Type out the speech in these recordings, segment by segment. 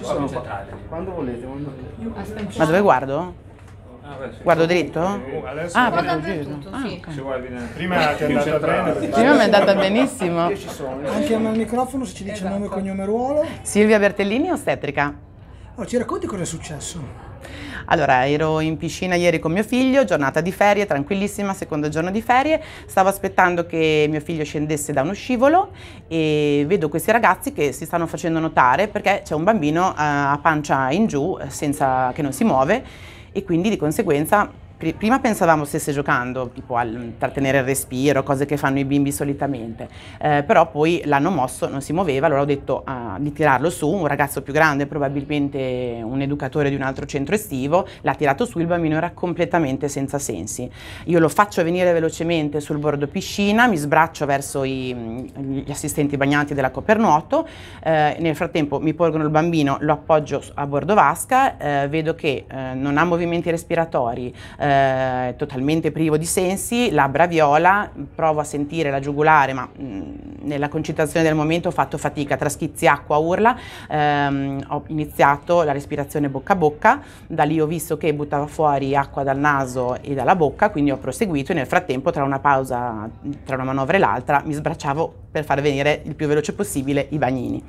Ci sono qua. Quando volete. Ma dove guardo? Ah, Guardo dritto? Uh, adesso ah, guardo dritto, ah, Okay. Se vuoi Prima ti è andata bene. Prima mi è andata benissimo. Io ci sono. Anche al microfono se ci dice esatto. nome, cognome, ruolo. Silvia Bertellini, ostetrica. Oh, ci racconti cosa è successo? Allora, ero in piscina ieri con mio figlio, giornata di ferie, tranquillissima, secondo giorno di ferie. Stavo aspettando che mio figlio scendesse da uno scivolo e vedo questi ragazzi che si stanno facendo notare perché c'è un bambino eh, a pancia in giù, eh, senza, che non si muove e quindi di conseguenza prima pensavamo stesse giocando, tipo a trattenere il respiro, cose che fanno i bimbi solitamente, eh, però poi l'hanno mosso, non si muoveva, allora ho detto uh, di tirarlo su, un ragazzo più grande, probabilmente un educatore di un altro centro estivo, l'ha tirato su, il bambino era completamente senza sensi. Io lo faccio venire velocemente sul bordo piscina, mi sbraccio verso i, gli assistenti bagnanti della copernuoto, eh, nel frattempo mi porgono il bambino, lo appoggio a bordo vasca, eh, vedo che eh, non ha movimenti respiratori, eh, eh, totalmente privo di sensi, labbra viola, provo a sentire la giugulare, ma mh, mm, nella concitazione del momento ho fatto fatica tra schizzi, acqua, urla, ehm, ho iniziato la respirazione bocca a bocca, da lì ho visto che buttava fuori acqua dal naso e dalla bocca, quindi ho proseguito e nel frattempo tra una pausa, tra una manovra e l'altra, mi sbracciavo per far venire il più veloce possibile i bagnini.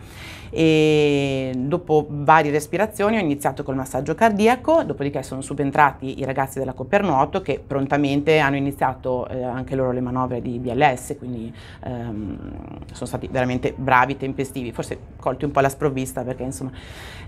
E dopo varie respirazioni ho iniziato col massaggio cardiaco, dopodiché sono subentrati i ragazzi della coppia per nuoto che prontamente hanno iniziato eh, anche loro le manovre di BLS, quindi ehm, sono stati veramente bravi, tempestivi, forse colti un po' alla sprovvista perché insomma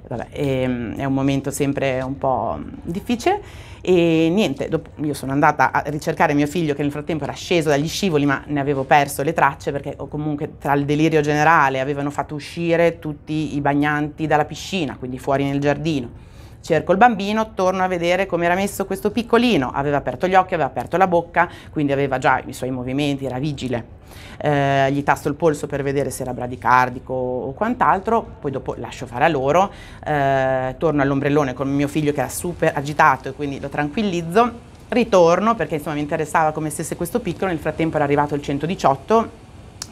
vabbè, è, ehm, è un momento sempre un po' difficile e niente, dopo, io sono andata a ricercare mio figlio che nel frattempo era sceso dagli scivoli ma ne avevo perso le tracce perché comunque tra il delirio generale avevano fatto uscire tutti i bagnanti dalla piscina, quindi fuori nel giardino cerco il bambino, torno a vedere come era messo questo piccolino, aveva aperto gli occhi, aveva aperto la bocca, quindi aveva già i suoi movimenti, era vigile. Eh, gli tasto il polso per vedere se era bradicardico o quant'altro, poi dopo lascio fare a loro, eh, torno all'ombrellone con mio figlio che era super agitato e quindi lo tranquillizzo, ritorno perché insomma mi interessava come stesse questo piccolo, nel frattempo era arrivato il 118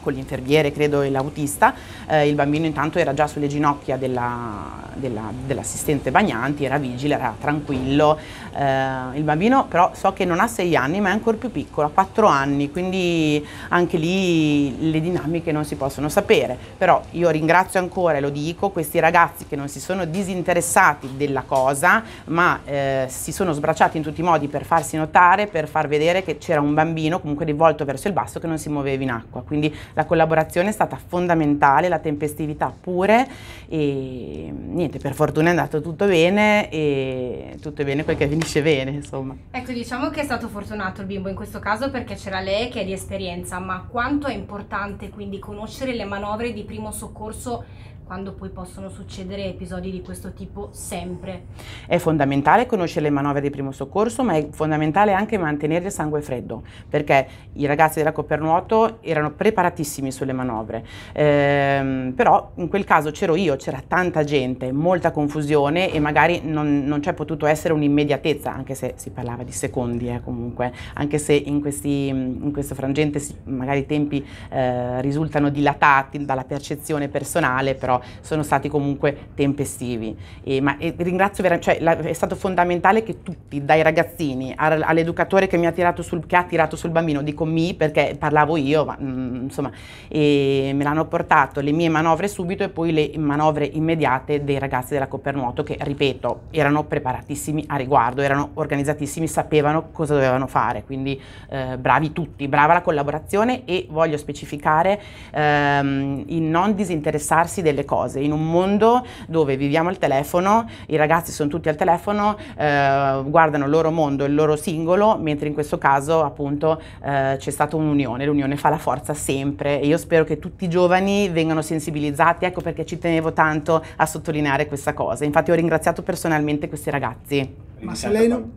con l'interviere, credo, e l'autista, eh, il bambino intanto era già sulle ginocchia dell'assistente Bagnanti, era vigile, era tranquillo. Eh, il bambino però so che non ha sei anni, ma è ancora più piccolo, ha quattro anni, quindi anche lì le dinamiche non si possono sapere. Però io ringrazio ancora, e lo dico, questi ragazzi che non si sono disinteressati della cosa, ma eh, si sono sbracciati in tutti i modi per farsi notare, per far vedere che c'era un bambino comunque rivolto verso il basso che non si muoveva in acqua. Quindi la collaborazione è stata fondamentale, la tempestività pure e niente, per fortuna è andato tutto bene e tutto è bene quel che finisce bene, insomma. Ecco, diciamo che è stato fortunato il bimbo in questo caso perché c'era lei che è di esperienza, ma quanto è importante quindi conoscere le manovre di primo soccorso quando poi possono succedere episodi di questo tipo sempre. È fondamentale conoscere le manovre di primo soccorso, ma è fondamentale anche mantenere il sangue freddo, perché i ragazzi della Copernuoto erano preparatissimi sulle manovre. Ehm, però in quel caso c'ero io, c'era tanta gente, molta confusione e magari non, non c'è potuto essere un'immediatezza, anche se si parlava di secondi eh, comunque, anche se in, questi, in questo frangente magari i tempi eh, risultano dilatati dalla percezione personale, però però sono stati comunque tempestivi. E, ma e ringrazio veramente, cioè, è stato fondamentale che tutti, dai ragazzini all'educatore che mi ha tirato sul, che ha tirato sul bambino, dico mi perché parlavo io, ma mh, mm, insomma, e me l'hanno portato le mie manovre subito e poi le manovre immediate dei ragazzi della Copernuoto che, ripeto, erano preparatissimi a riguardo, erano organizzatissimi, sapevano cosa dovevano fare, quindi eh, bravi tutti, brava la collaborazione e voglio specificare ehm, il non disinteressarsi delle delle cose. In un mondo dove viviamo al telefono, i ragazzi sono tutti al telefono, eh, guardano il loro mondo, il loro singolo, mentre in questo caso appunto eh, c'è stata un'unione, l'unione fa la forza sempre e io spero che tutti i giovani vengano sensibilizzati, ecco perché ci tenevo tanto a sottolineare questa cosa. Infatti ho ringraziato personalmente questi ragazzi ma se lei non...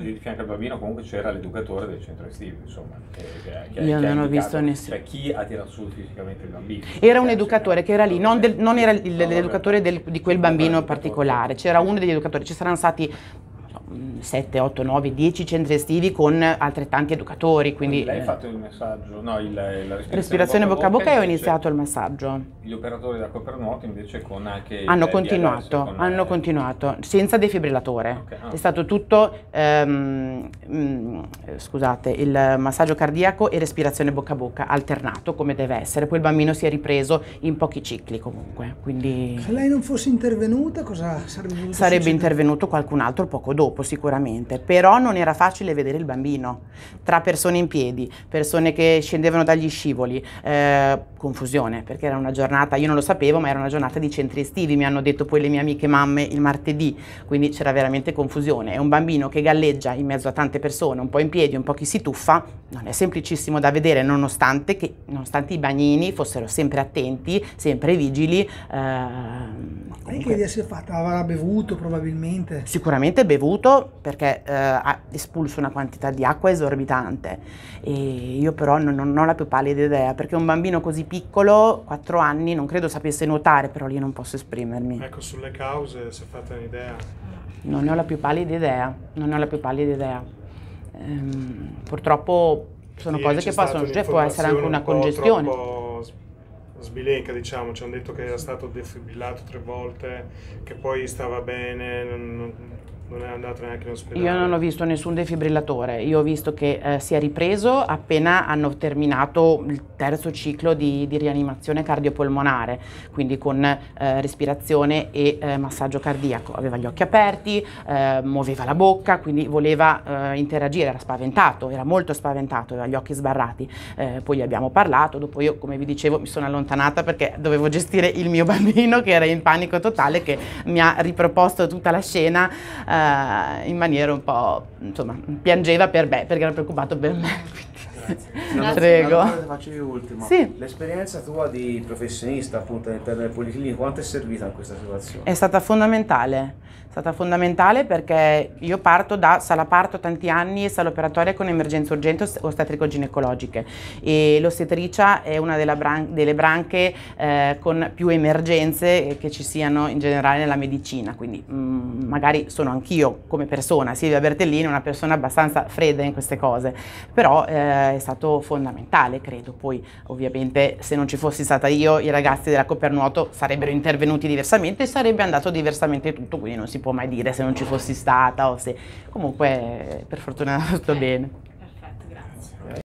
Di fianco al bambino comunque c'era l'educatore del centro estivo, insomma. Che, che, Io che non ho visto nessuno. Cioè chi ha tirato su fisicamente il bambino? Era un educatore che era lì, non, del, non era l'educatore del, di quel bambino particolare, c'era uno degli educatori, ci saranno stati 7, 8, 9, 10 centri estivi con altrettanti educatori. Quindi lei ha eh. fatto il massaggio, no, il, la respirazione, respirazione bocca a bocca, e ho iniziato il massaggio. Gli operatori da Copernuoto invece con anche... Eh, hanno continuato, con hanno eh... continuato, senza defibrillatore. Okay, ah. È stato tutto, ehm, mm, scusate, il massaggio cardiaco e respirazione bocca a bocca, alternato come deve essere. Poi il bambino si è ripreso in pochi cicli comunque. Quindi... Se lei non fosse intervenuta cosa sarebbe Sarebbe succedere? intervenuto qualcun altro poco dopo troppo sicuramente, però non era facile vedere il bambino tra persone in piedi, persone che scendevano dagli scivoli, eh, confusione perché era una giornata, io non lo sapevo, ma era una giornata di centri estivi, mi hanno detto poi le mie amiche mamme il martedì, quindi c'era veramente confusione. È un bambino che galleggia in mezzo a tante persone, un po' in piedi, un po' chi si tuffa, non è semplicissimo da vedere nonostante, che, nonostante i bagnini fossero sempre attenti, sempre vigili. Eh, comunque... Lei che idea si fatta? Avrà bevuto probabilmente? Sicuramente bevuto fatto perché eh, ha espulso una quantità di acqua esorbitante e io però non, non, ho la più pallida idea perché un bambino così piccolo, 4 anni, non credo sapesse nuotare, però lì non posso esprimermi. Ecco, sulle cause, se fate un'idea. Non ne ho la più pallida idea, non ho la più pallida idea. Ehm, purtroppo sono sì, cose che possono, succedere, cioè, può essere anche una un congestione. sbilenca, diciamo, ci hanno detto che era stato defibrillato tre volte, che poi stava bene, non, non è andato neanche in ospedale? Io non ho visto nessun defibrillatore, io ho visto che eh, si è ripreso appena hanno terminato il terzo ciclo di, di rianimazione cardiopolmonare, quindi con eh, respirazione e eh, massaggio cardiaco. Aveva gli occhi aperti, eh, muoveva la bocca, quindi voleva eh, interagire, era spaventato, era molto spaventato, aveva gli occhi sbarrati. Eh, poi gli abbiamo parlato, dopo io come vi dicevo mi sono allontanata perché dovevo gestire il mio bambino che era in panico totale, che mi ha riproposto tutta la scena in maniera un po', insomma, piangeva per me perché era preoccupato per me. Grazie. Prego. Allora, faccio io l'ultima. Sì. L'esperienza tua di professionista appunto all'interno del Policlinico, quanto è servita in questa situazione? È stata fondamentale, è stata fondamentale perché io parto da sala parto tanti anni, e sala operatoria con emergenze urgenti ostetrico-ginecologiche e l'ostetricia è una bran delle branche eh, con più emergenze eh, che ci siano in generale nella medicina, quindi mh, mm, magari sono anch'io come persona, Silvia Bertellini una persona abbastanza fredda in queste cose, però eh, è stato fondamentale, credo. Poi ovviamente se non ci fossi stata io, i ragazzi della Copernuoto sarebbero intervenuti diversamente e sarebbe andato diversamente tutto, quindi non si può mai dire se non ci fossi stata o se... Comunque eh, per fortuna è stato bene.